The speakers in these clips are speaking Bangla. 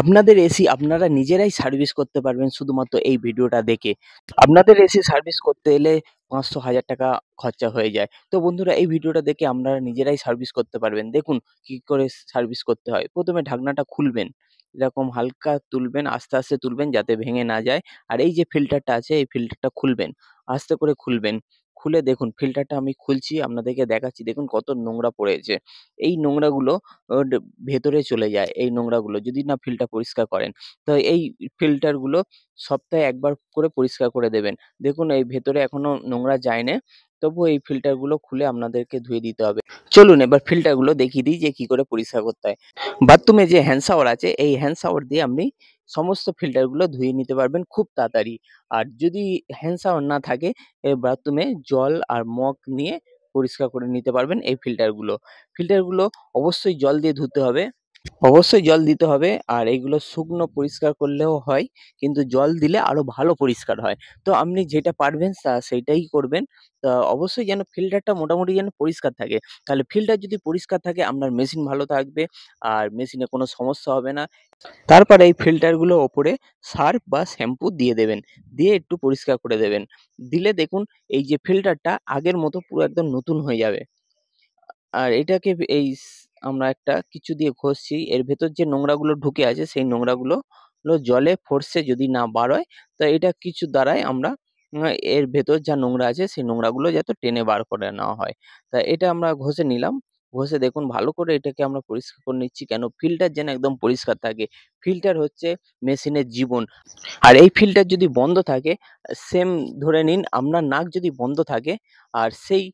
আপনাদের এসি আপনারা নিজেরাই সার্ভিস করতে পারবেন শুধুমাত্র এই ভিডিওটা দেখে আপনাদের এসি সার্ভিস করতে এলে পাঁচশো হাজার টাকা খরচা হয়ে যায় তো বন্ধুরা এই ভিডিওটা দেখে আপনারা নিজেরাই সার্ভিস করতে পারবেন দেখুন কি করে সার্ভিস করতে হয় প্রথমে ঢাকনাটা খুলবেন এরকম হালকা তুলবেন আস্তে আস্তে তুলবেন যাতে ভেঙে না যায় আর এই যে ফিল্টারটা আছে এই ফিল্টারটা খুলবেন আস্তে করে খুলবেন খুলে দেখুন ফিল্টারটা আমি খুলছি আপনাদেরকে দেখাচ্ছি দেখুন কত নোংরা পড়েছে এই নোংরাগুলো ভেতরে চলে যায় এই নোংরাগুলো যদি না ফিল্টার পরিষ্কার করেন তো এই ফিল্টারগুলো সপ্তাহে একবার করে পরিষ্কার করে দেবেন দেখুন এই ভেতরে এখনো নোংরা যায় না তবু এই ফিল্টারগুলো খুলে আপনাদেরকে ধুয়ে দিতে হবে চলুন এবার ফিল্টারগুলো দেখিয়ে দিই যে কি করে পরিষ্কার করতে হয় বাথরুমে যে হ্যান্ড শাওয়ার আছে এই হ্যান্ড শাওয়ার দিয়ে আপনি সমস্ত ফিল্টারগুলো ধুয়ে নিতে পারবেন খুব তাড়াতাড়ি আর যদি হ্যান্ড শাওয়ার না থাকে বাথরুমে জল আর মগ নিয়ে পরিষ্কার করে নিতে পারবেন এই ফিল্টারগুলো ফিল্টারগুলো অবশ্যই জল দিয়ে ধুতে হবে অবশ্যই জল দিতে হবে আর এইগুলো শুকনো পরিষ্কার করলেও হয় কিন্তু জল দিলে আরও ভালো পরিষ্কার হয় তো আপনি যেটা পারবেন তা সেইটাই করবেন তা অবশ্যই যেন ফিল্টারটা মোটামুটি যেন পরিষ্কার থাকে তাহলে ফিল্টার যদি পরিষ্কার থাকে আপনার মেশিন ভালো থাকবে আর মেশিনে কোনো সমস্যা হবে না তারপর এই ফিল্টারগুলো ওপরে সার্ফ বা শ্যাম্পু দিয়ে দেবেন দিয়ে একটু পরিষ্কার করে দেবেন দিলে দেখুন এই যে ফিল্টারটা আগের মতো পুরো একদম নতুন হয়ে যাবে আর এটাকে এই আমরা একটা কিছু দিয়ে ঘষছি এর ভেতর যে নোংরাগুলো ঢুকে আছে সেই নোংরাগুলো জলে ফোর্সে যদি না বার তো এটা কিছু দ্বারাই আমরা এর ভেতর যা নোংরা আছে সেই নোংরাগুলো যাতে টেনে বার করে নেওয়া হয় তা এটা আমরা ঘষে নিলাম ঘষে দেখুন ভালো করে এটাকে আমরা পরিষ্কার করে নিচ্ছি কেন ফিল্টার যেন একদম পরিষ্কার থাকে ফিল্টার হচ্ছে মেশিনের জীবন আর এই ফিল্টার যদি বন্ধ থাকে সেম ধরে নিন আপনার নাক যদি বন্ধ থাকে আর সেই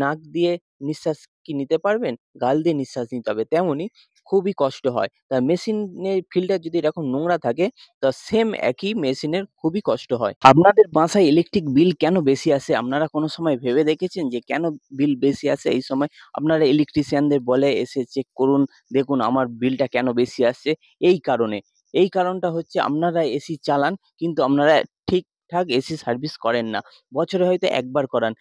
নাক দিয়ে নিঃশ্বাস কি নিতে পারবেন গাল দিয়ে নিঃশ্বাস নিতে হবে তেমনই খুবই কষ্ট হয় তা মেশিনের ফিল্টার যদি এরকম নোংরা থাকে তা সেম একই মেশিনের খুবই কষ্ট হয় আপনাদের বাসায় ইলেকট্রিক বিল কেন বেশি আসে আপনারা কোনো সময় ভেবে দেখেছেন যে কেন বিল বেশি আসে এই সময় আপনারা ইলেকট্রিশিয়ানদের বলে এসে চেক করুন দেখুন আমার বিলটা কেন বেশি আসছে এই কারণে এই কারণটা হচ্ছে আপনারা এসি চালান কিন্তু আপনারা ঠিকঠাক এসি সার্ভিস করেন না বছরে হয়তো একবার করান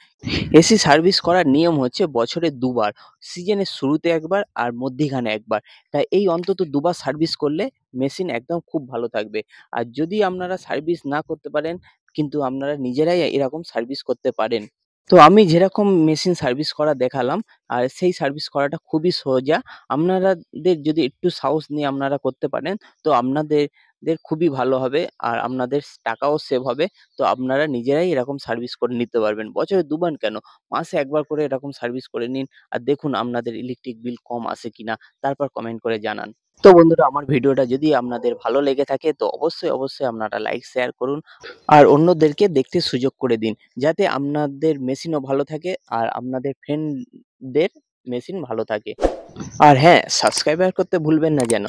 এসি সার্ভিস করার নিয়ম হচ্ছে বছরে দুবার সিজনের শুরুতে একবার আর মধ্যিখানে একবার তাই এই অন্তত দুবার সার্ভিস করলে মেশিন একদম খুব ভালো থাকবে আর যদি আপনারা সার্ভিস না করতে পারেন কিন্তু আপনারা নিজেরাই এরকম সার্ভিস করতে পারেন তো আমি যেরকম মেশিন সার্ভিস করা দেখালাম আর সেই সার্ভিস করাটা খুবই সোজা আপনারাদের যদি একটু সাহস নিয়ে আপনারা করতে পারেন তো আপনাদের দের খুবই ভালো হবে আর আপনাদের টাকাও সেভ হবে তো আপনারা নিজেরাই এরকম সার্ভিস করে নিতে পারবেন বছরে দুবার কেন মাসে একবার করে এরকম সার্ভিস করে নিন আর দেখুন আপনাদের ইলেকট্রিক বিল কম আসে কিনা তারপর কমেন্ট করে জানান তো বন্ধুরা আমার ভিডিওটা যদি আপনাদের ভালো লেগে থাকে তো অবশ্যই অবশ্যই আপনারা লাইক শেয়ার করুন আর অন্যদেরকে দেখতে সুযোগ করে দিন যাতে আপনাদের মেশিনও ভালো থাকে আর আপনাদের ফ্রেন্ডদের মেশিন ভালো থাকে আর হ্যাঁ সাবস্ক্রাইবার করতে ভুলবেন না যেন